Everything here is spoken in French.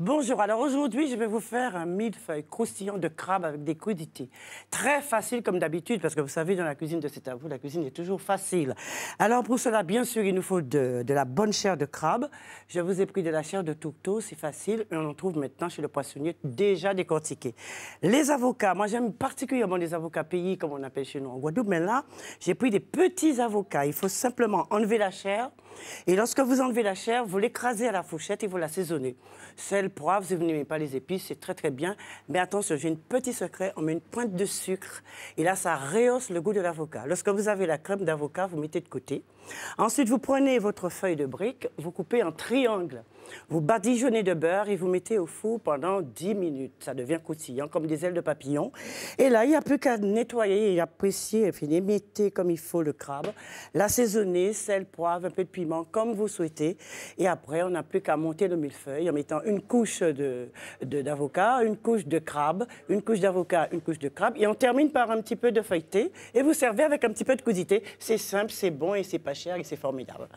Bonjour, alors aujourd'hui je vais vous faire un mille millefeuille croustillant de crabe avec des crudités. Très facile comme d'habitude parce que vous savez dans la cuisine de cet vous, la cuisine est toujours facile. Alors pour cela bien sûr il nous faut de, la bonne chair de crabe. Je vous ai pris de la chair de tourteau, c'est facile. On en trouve maintenant chez le poissonnier déjà décortiqué. Les avocats, moi j'aime particulièrement les avocats pays comme on appelle chez nous en Guadeloupe, mais là j'ai pris des petits avocats. Il faut simplement enlever la chair et lorsque vous enlevez la chair, vous l'écrasez à la fourchette et vous l'assaisonnez. C'est Sel, poivre, si vous n'aimez pas les épices, c'est très très bien. Mais attention, j'ai un petit secret, on met une pointe de sucre et là ça rehausse le goût de l'avocat. Lorsque vous avez la crème d'avocat, vous mettez de côté. Ensuite, vous prenez votre feuille de brique, vous coupez en triangle. Vous badigeonnez de beurre et vous mettez au four pendant 10 minutes. Ça devient croustillant comme des ailes de papillon. Et là, il n'y a plus qu'à nettoyer et apprécier. Enfin, mettez comme il faut le crabe, l'assaisonner, sel, poivre, un peu de piment, comme vous souhaitez. Et après, on n'a plus qu'à monter le millefeuille en mettant une couche d'avocat, une couche de crabe, une couche d'avocat, une couche de crabe, et on termine par un petit peu de feuilleté, et vous servez avec un petit peu de cousité. C'est simple, c'est bon, et c'est pas cher, et c'est formidable.